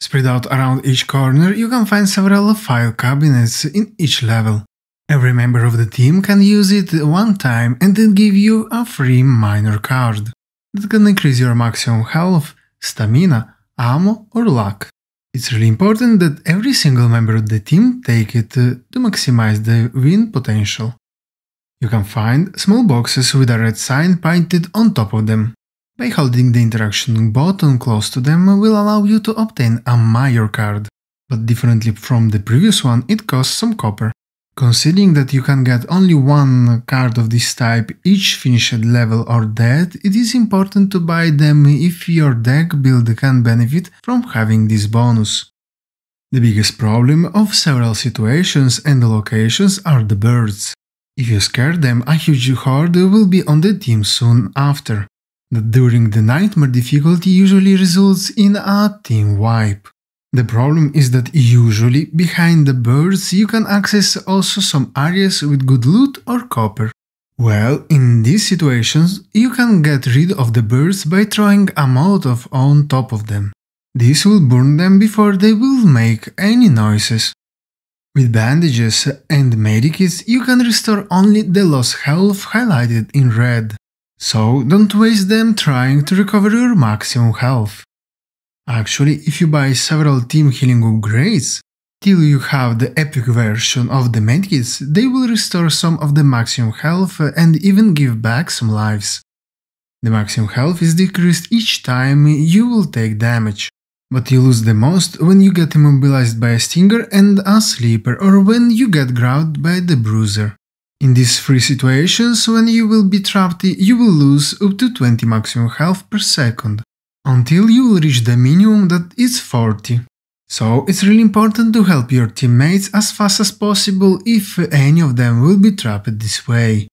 Spread out around each corner, you can find several file cabinets in each level. Every member of the team can use it one time and then give you a free minor card that can increase your maximum health, stamina, ammo or luck. It's really important that every single member of the team take it uh, to maximize the win potential. You can find small boxes with a red sign painted on top of them. By holding the interaction button close to them will allow you to obtain a mayor card, but differently from the previous one, it costs some copper. Considering that you can get only one card of this type each finished level or death, it is important to buy them if your deck build can benefit from having this bonus. The biggest problem of several situations and locations are the birds. If you scare them, a huge horde will be on the team soon after that during the nightmare difficulty usually results in a team wipe. The problem is that usually behind the birds you can access also some areas with good loot or copper. Well, in these situations you can get rid of the birds by throwing a Molotov on top of them. This will burn them before they will make any noises. With bandages and medikits you can restore only the lost health highlighted in red. So don't waste them trying to recover your maximum health. Actually, if you buy several team healing upgrades, till you have the epic version of the medkits, they will restore some of the maximum health and even give back some lives. The maximum health is decreased each time you will take damage, but you lose the most when you get immobilized by a stinger and a sleeper or when you get grabbed by the bruiser. In these three situations, when you will be trapped, you will lose up to 20 maximum health per second, until you will reach the minimum that is 40. So it's really important to help your teammates as fast as possible if any of them will be trapped this way.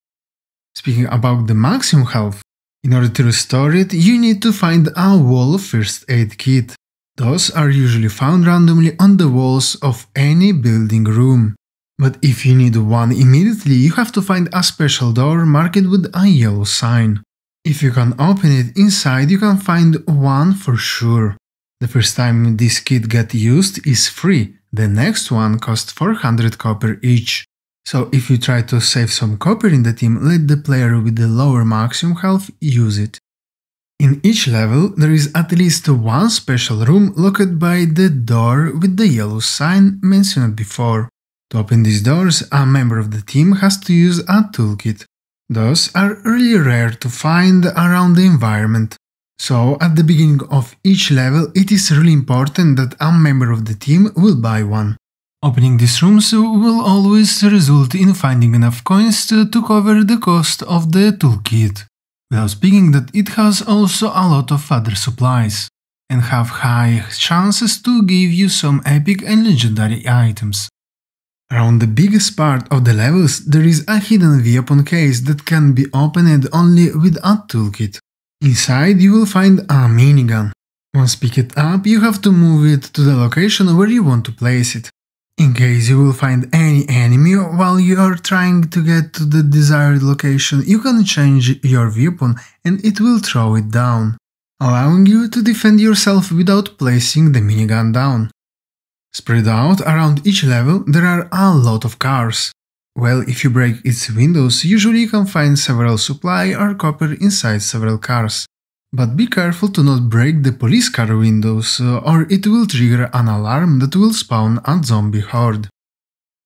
Speaking about the maximum health, in order to restore it, you need to find a wall first aid kit. Those are usually found randomly on the walls of any building room. But if you need one immediately, you have to find a special door marked with a yellow sign. If you can open it inside, you can find one for sure. The first time this kit got used is free, the next one costs 400 copper each. So if you try to save some copper in the team, let the player with the lower maximum health use it. In each level, there is at least one special room locked by the door with the yellow sign mentioned before. To open these doors, a member of the team has to use a toolkit. Those are really rare to find around the environment. So, at the beginning of each level, it is really important that a member of the team will buy one. Opening these rooms will always result in finding enough coins to, to cover the cost of the toolkit, without speaking that it has also a lot of other supplies, and have high chances to give you some epic and legendary items. Around the biggest part of the levels, there is a hidden weapon case that can be opened only with a toolkit. Inside you will find a minigun. Once pick it up, you have to move it to the location where you want to place it. In case you will find any enemy while you are trying to get to the desired location, you can change your weapon and it will throw it down, allowing you to defend yourself without placing the minigun down. Spread out around each level there are a lot of cars. Well, if you break its windows, usually you can find several supply or copper inside several cars. But be careful to not break the police car windows, uh, or it will trigger an alarm that will spawn a zombie horde.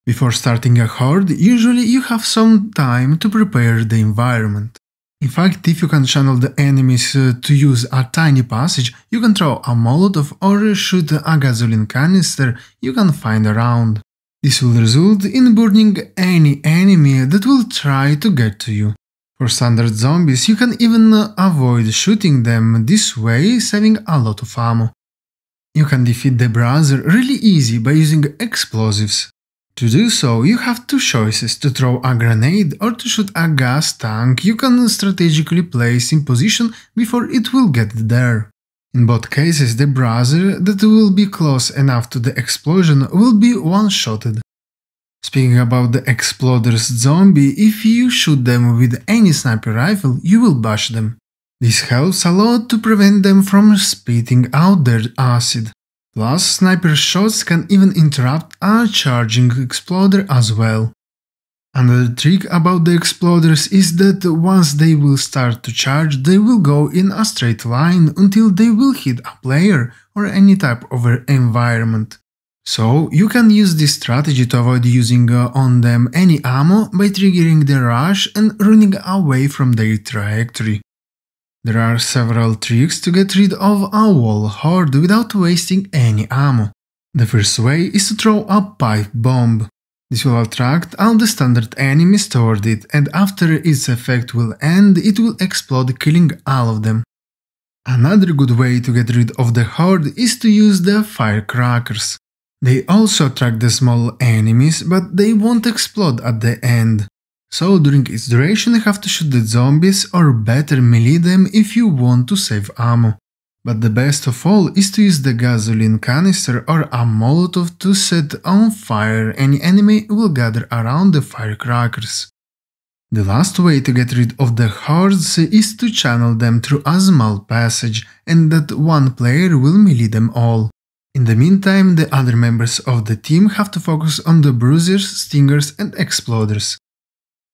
Before starting a horde, usually you have some time to prepare the environment. In fact, if you can channel the enemies uh, to use a tiny passage, you can throw a molotov or shoot a gasoline canister you can find around. This will result in burning any enemy that will try to get to you. For standard zombies, you can even uh, avoid shooting them, this way saving a lot of ammo. You can defeat the browser really easy by using explosives. To do so, you have two choices to throw a grenade or to shoot a gas tank you can strategically place in position before it will get there. In both cases, the browser that will be close enough to the explosion will be one-shotted. Speaking about the exploders zombie, if you shoot them with any sniper rifle, you will bash them. This helps a lot to prevent them from spitting out their acid. Plus, sniper shots can even interrupt a charging exploder as well. Another trick about the exploders is that once they will start to charge, they will go in a straight line until they will hit a player or any type of environment. So, you can use this strategy to avoid using uh, on them any ammo by triggering the rush and running away from their trajectory. There are several tricks to get rid of a wall horde without wasting any ammo. The first way is to throw a pipe bomb. This will attract all the standard enemies toward it and after its effect will end it will explode killing all of them. Another good way to get rid of the horde is to use the firecrackers. They also attract the small enemies, but they won't explode at the end. So during its duration you have to shoot the zombies or better melee them if you want to save ammo. But the best of all is to use the gasoline canister or a molotov to set on fire any enemy will gather around the firecrackers. The last way to get rid of the hordes is to channel them through a small passage and that one player will melee them all. In the meantime, the other members of the team have to focus on the bruisers, stingers and exploders.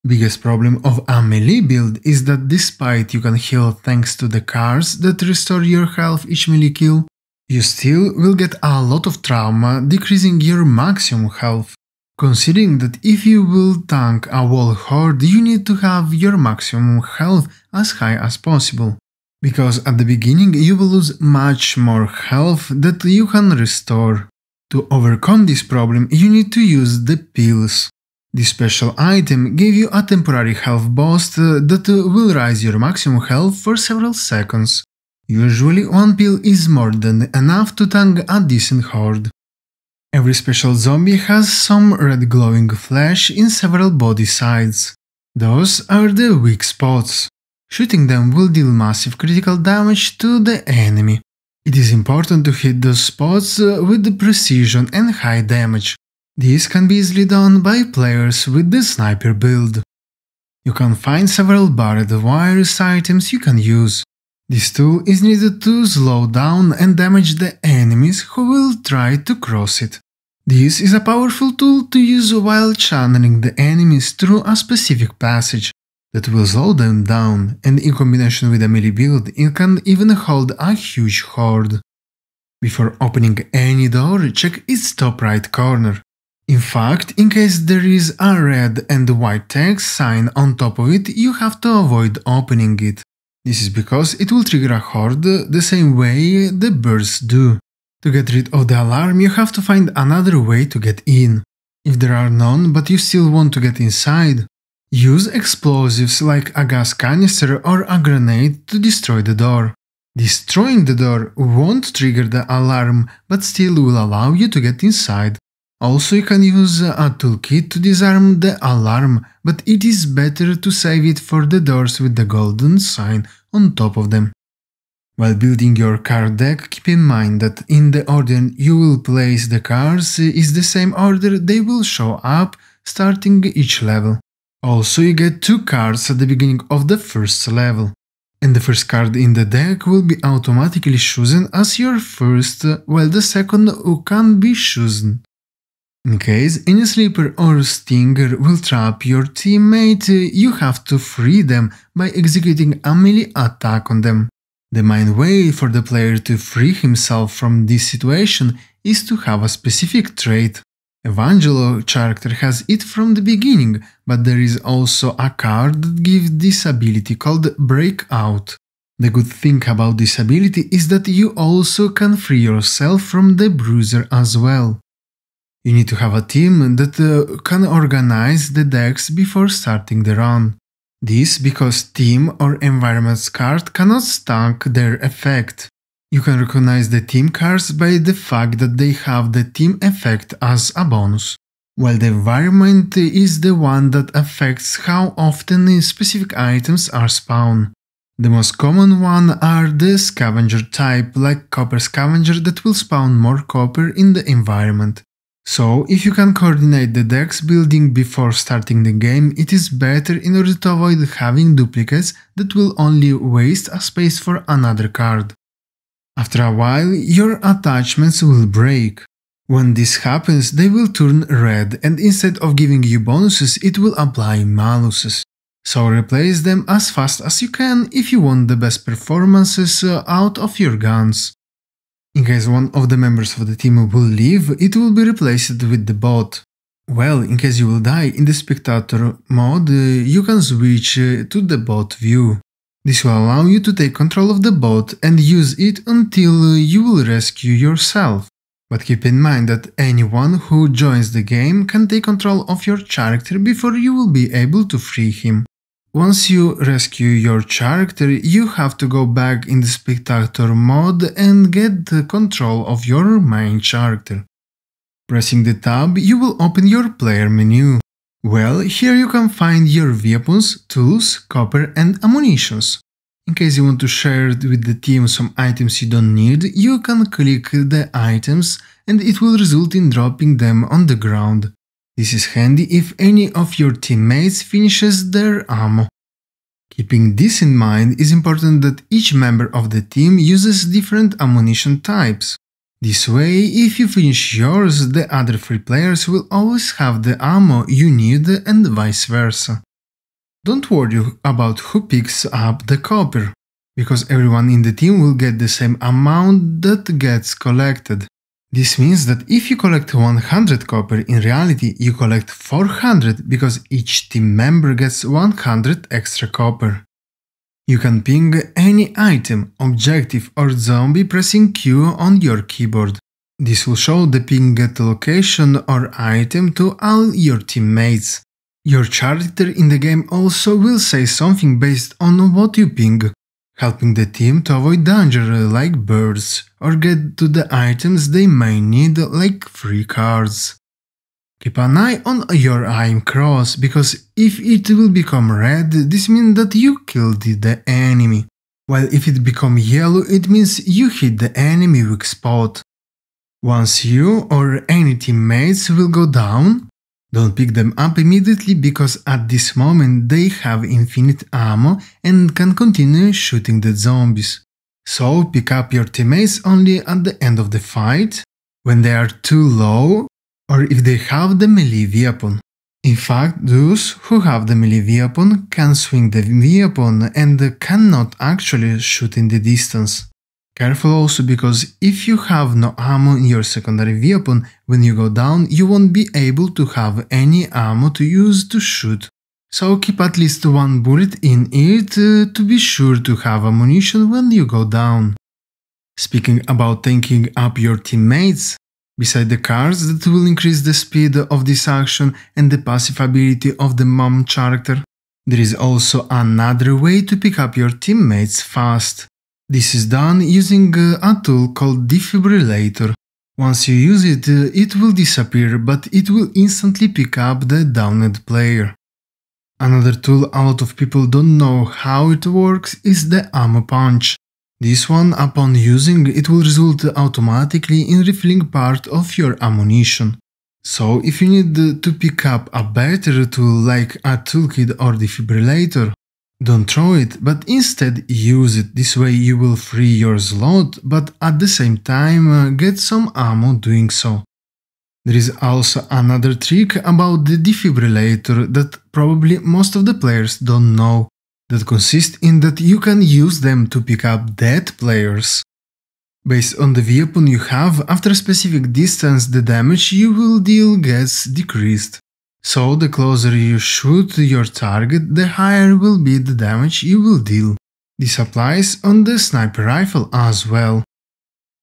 Biggest problem of Amelie build is that despite you can heal thanks to the cars that restore your health each melee kill, you still will get a lot of trauma, decreasing your maximum health. Considering that if you will tank a wall horde, you need to have your maximum health as high as possible. Because at the beginning you will lose much more health that you can restore. To overcome this problem, you need to use the pills. This special item gave you a temporary health boost uh, that uh, will raise your maximum health for several seconds. Usually one pill is more than enough to tank a decent horde. Every special zombie has some red glowing flesh in several body sides. Those are the weak spots. Shooting them will deal massive critical damage to the enemy. It is important to hit those spots uh, with precision and high damage. This can be easily done by players with the sniper build. You can find several barred virus items you can use. This tool is needed to slow down and damage the enemies who will try to cross it. This is a powerful tool to use while channeling the enemies through a specific passage that will slow them down, and in combination with a melee build, it can even hold a huge horde. Before opening any door, check its top right corner. In fact, in case there is a red and white text sign on top of it, you have to avoid opening it. This is because it will trigger a horde the same way the birds do. To get rid of the alarm, you have to find another way to get in. If there are none but you still want to get inside, use explosives like a gas canister or a grenade to destroy the door. Destroying the door won't trigger the alarm, but still will allow you to get inside also, you can use a toolkit to disarm the alarm, but it is better to save it for the doors with the golden sign on top of them. While building your card deck, keep in mind that in the order you will place the cards is the same order they will show up starting each level. Also, you get two cards at the beginning of the first level. And the first card in the deck will be automatically chosen as your first, while the second can be chosen. In case any sleeper or stinger will trap your teammate, you have to free them by executing a melee attack on them. The main way for the player to free himself from this situation is to have a specific trait. Evangelo character has it from the beginning, but there is also a card that gives this ability called Breakout. The good thing about this ability is that you also can free yourself from the bruiser as well. You need to have a team that uh, can organize the decks before starting the run. This because team or environments card cannot stack their effect. You can recognize the team cards by the fact that they have the team effect as a bonus, while the environment is the one that affects how often specific items are spawned. The most common one are the scavenger type, like copper scavenger that will spawn more copper in the environment, so, if you can coordinate the decks building before starting the game, it is better in order to avoid having duplicates that will only waste a space for another card. After a while, your attachments will break. When this happens, they will turn red and instead of giving you bonuses, it will apply maluses. So replace them as fast as you can if you want the best performances uh, out of your guns. In case one of the members of the team will leave, it will be replaced with the bot. Well, in case you will die in the spectator mode, uh, you can switch uh, to the bot view. This will allow you to take control of the bot and use it until uh, you will rescue yourself. But keep in mind that anyone who joins the game can take control of your character before you will be able to free him. Once you rescue your character, you have to go back in the Spectator mode and get the control of your main character. Pressing the tab, you will open your player menu. Well, here you can find your weapons, tools, copper and ammunitions. In case you want to share with the team some items you don't need, you can click the items and it will result in dropping them on the ground. This is handy if any of your teammates finishes their ammo. Keeping this in mind is important that each member of the team uses different ammunition types. This way, if you finish yours, the other three players will always have the ammo you need and vice versa. Don't worry about who picks up the copper, because everyone in the team will get the same amount that gets collected. This means that if you collect 100 copper, in reality you collect 400 because each team member gets 100 extra copper. You can ping any item, objective or zombie pressing Q on your keyboard. This will show the pinged location or item to all your teammates. Your character in the game also will say something based on what you ping helping the team to avoid danger like birds or get to the items they may need like free cards. Keep an eye on your aim cross, because if it will become red, this means that you killed the enemy, while if it become yellow, it means you hit the enemy weak spot. Once you or any teammates will go down, don't pick them up immediately because at this moment they have infinite ammo and can continue shooting the zombies. So pick up your teammates only at the end of the fight, when they are too low or if they have the melee weapon. In fact, those who have the melee weapon can swing the weapon and cannot actually shoot in the distance. Careful also because if you have no ammo in your secondary weapon, when you go down you won't be able to have any ammo to use to shoot. So keep at least one bullet in it uh, to be sure to have ammunition when you go down. Speaking about tanking up your teammates, beside the cards that will increase the speed of this action and the passive ability of the mom character, there is also another way to pick up your teammates fast. This is done using a tool called defibrillator. Once you use it, uh, it will disappear, but it will instantly pick up the downed player. Another tool a lot of people don't know how it works is the ammo punch. This one, upon using, it will result automatically in refilling part of your ammunition. So if you need to pick up a better tool like a toolkit or defibrillator, don't throw it, but instead use it. This way you will free your slot, but at the same time uh, get some ammo doing so. There is also another trick about the defibrillator that probably most of the players don't know, that consists in that you can use them to pick up dead players. Based on the weapon you have, after a specific distance the damage you will deal gets decreased. So the closer you shoot your target, the higher will be the damage you will deal. This applies on the sniper rifle as well.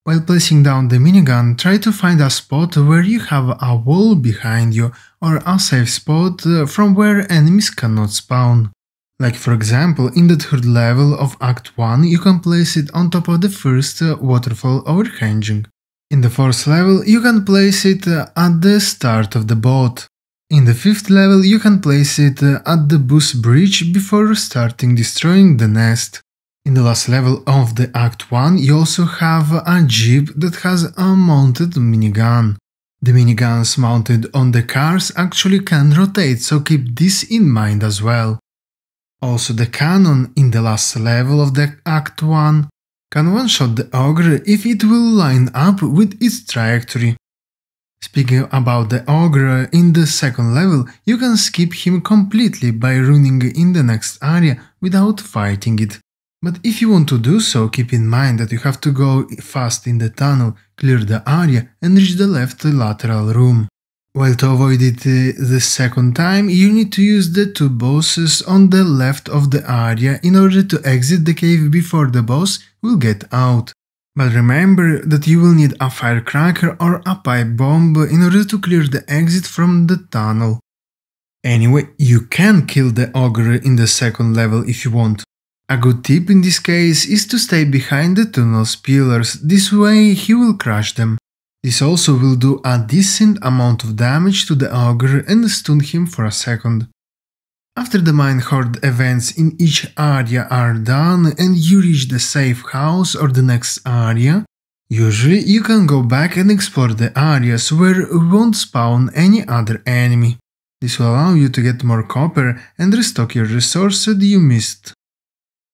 While placing down the minigun, try to find a spot where you have a wall behind you or a safe spot uh, from where enemies cannot spawn. Like for example, in the third level of Act 1, you can place it on top of the first uh, waterfall overhanging. In the fourth level, you can place it uh, at the start of the boat. In the fifth level you can place it uh, at the boost bridge before starting destroying the nest. In the last level of the Act 1 you also have a jeep that has a mounted minigun. The miniguns mounted on the cars actually can rotate, so keep this in mind as well. Also the cannon in the last level of the Act 1 can one-shot the ogre if it will line up with its trajectory, Speaking about the ogre, in the second level you can skip him completely by running in the next area without fighting it. But if you want to do so, keep in mind that you have to go fast in the tunnel, clear the area and reach the left lateral room. While to avoid it uh, the second time, you need to use the two bosses on the left of the area in order to exit the cave before the boss will get out. But remember that you will need a firecracker or a pipe bomb in order to clear the exit from the tunnel. Anyway, you can kill the ogre in the second level if you want. A good tip in this case is to stay behind the tunnel's pillars, this way he will crush them. This also will do a decent amount of damage to the ogre and stun him for a second. After the minehard events in each area are done and you reach the safe house or the next area, usually you can go back and explore the areas where won't spawn any other enemy. This will allow you to get more copper and restock your resources you missed.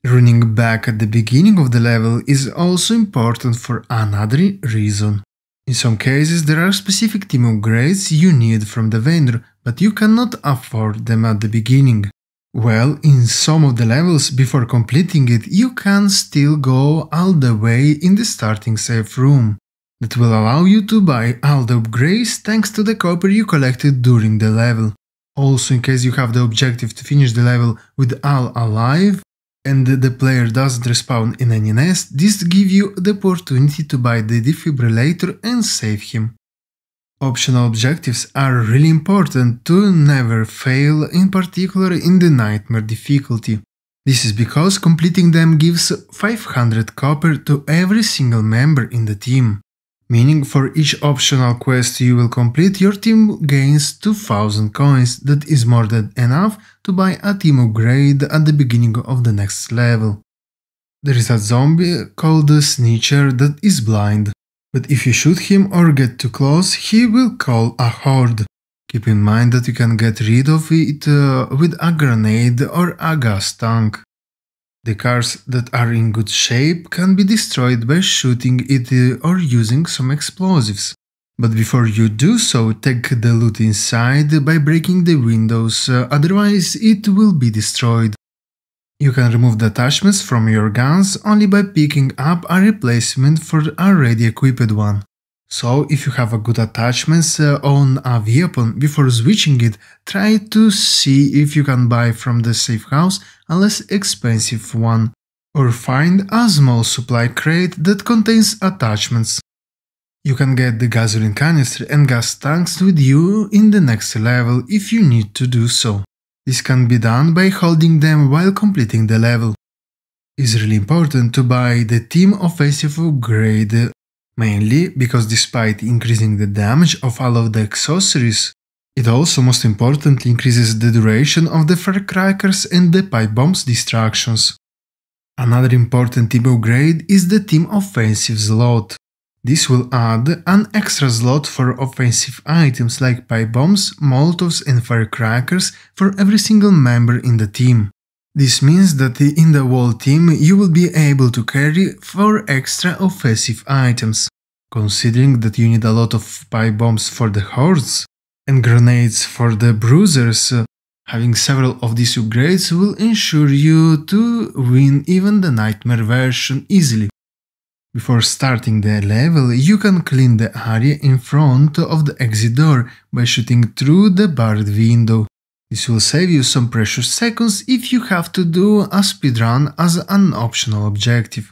Running back at the beginning of the level is also important for another reason. In some cases, there are specific demo grades you need from the vendor, but you cannot afford them at the beginning. Well, in some of the levels, before completing it, you can still go all the way in the starting safe room. That will allow you to buy all the upgrades thanks to the copper you collected during the level. Also, in case you have the objective to finish the level with all alive, and the player doesn't respawn in any nest, this gives you the opportunity to buy the defibrillator and save him. Optional objectives are really important to never fail, in particular in the nightmare difficulty. This is because completing them gives 500 copper to every single member in the team meaning for each optional quest you will complete, your team gains 2000 coins, that is more than enough to buy a team upgrade at the beginning of the next level. There is a zombie called the Snitcher that is blind, but if you shoot him or get too close, he will call a horde. Keep in mind that you can get rid of it uh, with a grenade or a gas tank. The cars that are in good shape can be destroyed by shooting it uh, or using some explosives. But before you do so, take the loot inside by breaking the windows, uh, otherwise it will be destroyed. You can remove the attachments from your guns only by picking up a replacement for already equipped one. So if you have a good attachments uh, on a weapon, before switching it, try to see if you can buy from the safe house a less expensive one, or find a small supply crate that contains attachments. You can get the gasoline canister and gas tanks with you in the next level if you need to do so. This can be done by holding them while completing the level. It's really important to buy the team offensive upgrade Mainly because despite increasing the damage of all of the accessories, it also most importantly increases the duration of the firecrackers and the pipe bombs destructions. Another important team upgrade is the team offensive slot. This will add an extra slot for offensive items like pipe bombs, molotovs and firecrackers for every single member in the team. This means that in the wall team you will be able to carry 4 extra offensive items. Considering that you need a lot of pipe bombs for the hordes and grenades for the bruisers, having several of these upgrades will ensure you to win even the nightmare version easily. Before starting the level, you can clean the area in front of the exit door by shooting through the barred window. This will save you some precious seconds if you have to do a speedrun as an optional objective.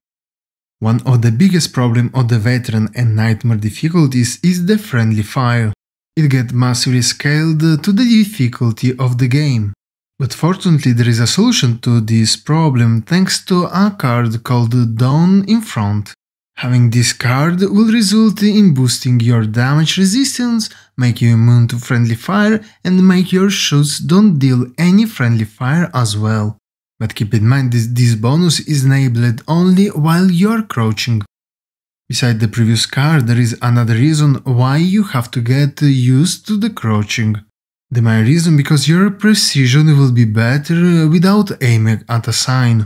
One of the biggest problem of the veteran and nightmare difficulties is the friendly fire. It gets massively scaled to the difficulty of the game. But fortunately there is a solution to this problem thanks to a card called Dawn in front. Having this card will result in boosting your damage resistance, make you immune to friendly fire and make your shots don't deal any friendly fire as well. But keep in mind this bonus is enabled only while you're crouching. Beside the previous card, there is another reason why you have to get used to the crouching. The main reason because your precision will be better without aiming at a sign.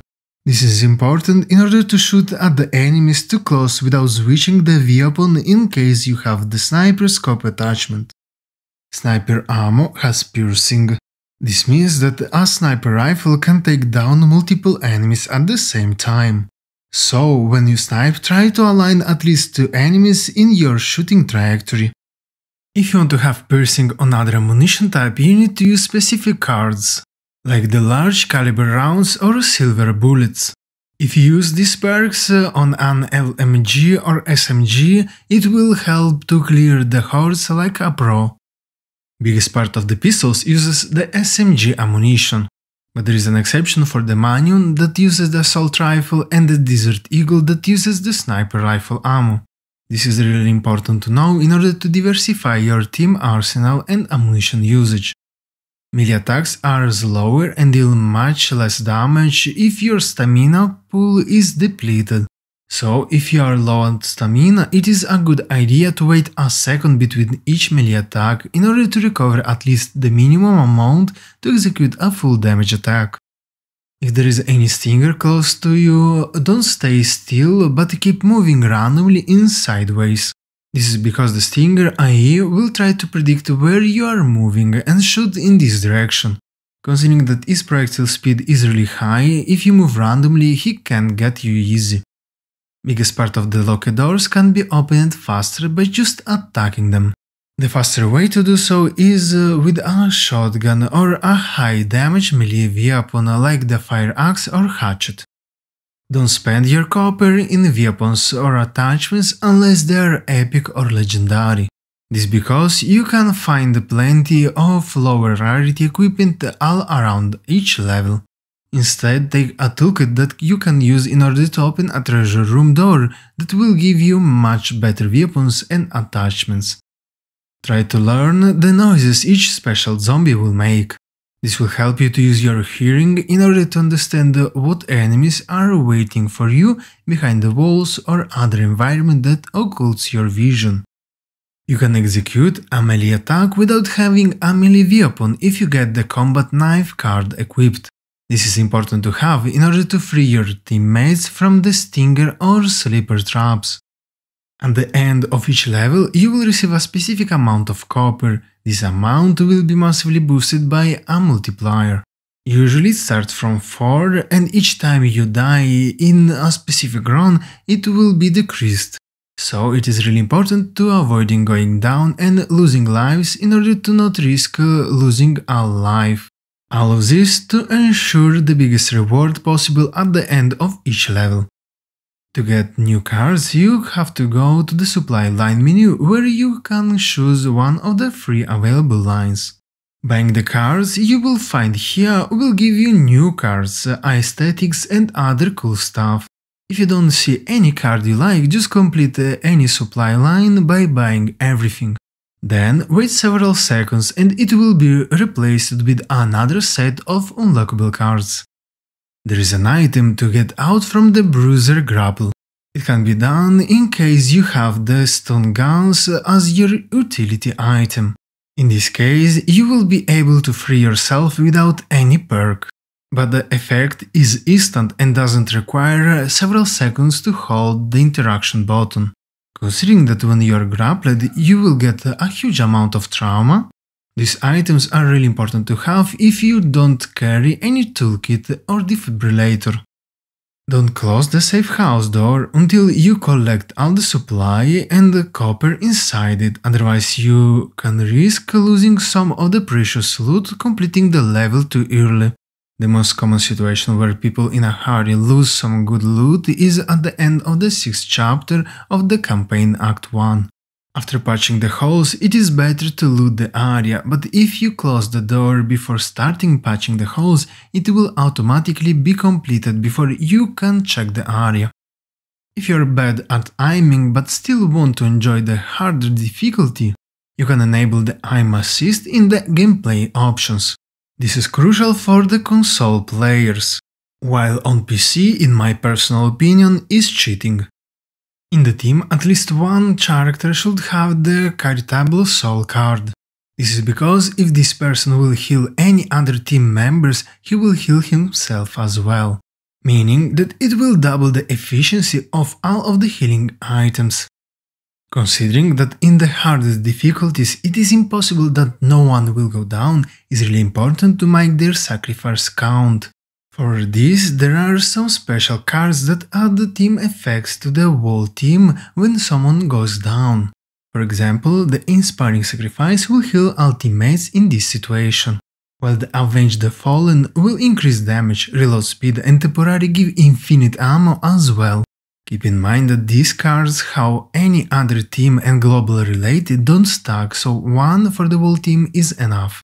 This is important in order to shoot at the enemies too close without switching the weapon in case you have the sniper scope attachment. Sniper ammo has piercing. This means that a sniper rifle can take down multiple enemies at the same time. So, when you snipe, try to align at least two enemies in your shooting trajectory. If you want to have piercing on other ammunition type, you need to use specific cards like the large caliber rounds or silver bullets. If you use these perks uh, on an LMG or SMG, it will help to clear the hordes like a pro. Biggest part of the pistols uses the SMG ammunition, but there is an exception for the Manion that uses the assault rifle and the Desert Eagle that uses the sniper rifle ammo. This is really important to know in order to diversify your team arsenal and ammunition usage. Melee attacks are slower and deal much less damage if your stamina pool is depleted. So, if you are low on stamina, it is a good idea to wait a second between each melee attack in order to recover at least the minimum amount to execute a full damage attack. If there is any stinger close to you, don't stay still but keep moving randomly in sideways. This is because the Stinger i.e., will try to predict where you are moving and shoot in this direction. Considering that his projectile speed is really high, if you move randomly he can get you easy. Biggest part of the locked doors can be opened faster by just attacking them. The faster way to do so is uh, with a shotgun or a high damage melee weapon like the fire axe or hatchet. Don't spend your copper in weapons or attachments unless they are epic or legendary. This because you can find plenty of lower rarity equipment all around each level. Instead, take a toolkit that you can use in order to open a treasure room door that will give you much better weapons and attachments. Try to learn the noises each special zombie will make. This will help you to use your hearing in order to understand what enemies are waiting for you behind the walls or other environment that occults your vision. You can execute a melee attack without having a melee weapon if you get the combat knife card equipped. This is important to have in order to free your teammates from the stinger or sleeper traps. At the end of each level, you will receive a specific amount of copper. This amount will be massively boosted by a multiplier. Usually it starts from 4 and each time you die in a specific run, it will be decreased. So it is really important to avoiding going down and losing lives in order to not risk uh, losing a life. All of this to ensure the biggest reward possible at the end of each level. To get new cars, you have to go to the supply line menu, where you can choose one of the three available lines. Buying the cars you will find here will give you new cars, aesthetics and other cool stuff. If you don't see any card you like, just complete uh, any supply line by buying everything. Then wait several seconds and it will be replaced with another set of unlockable cards. There is an item to get out from the bruiser grapple. It can be done in case you have the stone guns as your utility item. In this case, you will be able to free yourself without any perk. But the effect is instant and doesn't require several seconds to hold the interaction button. Considering that when you are grappled, you will get a huge amount of trauma, these items are really important to have if you don't carry any toolkit or defibrillator. Don't close the safe house door until you collect all the supply and the copper inside it, otherwise you can risk losing some of the precious loot completing the level too early. The most common situation where people in a hurry lose some good loot is at the end of the 6th chapter of the campaign Act 1. After patching the holes, it is better to loot the area, but if you close the door before starting patching the holes, it will automatically be completed before you can check the area. If you're bad at aiming but still want to enjoy the harder difficulty, you can enable the aim assist in the gameplay options. This is crucial for the console players, while on PC, in my personal opinion, is cheating. In the team, at least one character should have the Caritable Soul card. This is because if this person will heal any other team members, he will heal himself as well, meaning that it will double the efficiency of all of the healing items. Considering that in the hardest difficulties it is impossible that no one will go down, is really important to make their sacrifice count. For this, there are some special cards that add team effects to the whole team when someone goes down. For example, the Inspiring Sacrifice will heal all teammates in this situation, while the Avenge the Fallen will increase damage, reload speed and temporarily give infinite ammo as well. Keep in mind that these cards, how any other team and global related, don't stack, so one for the whole team is enough.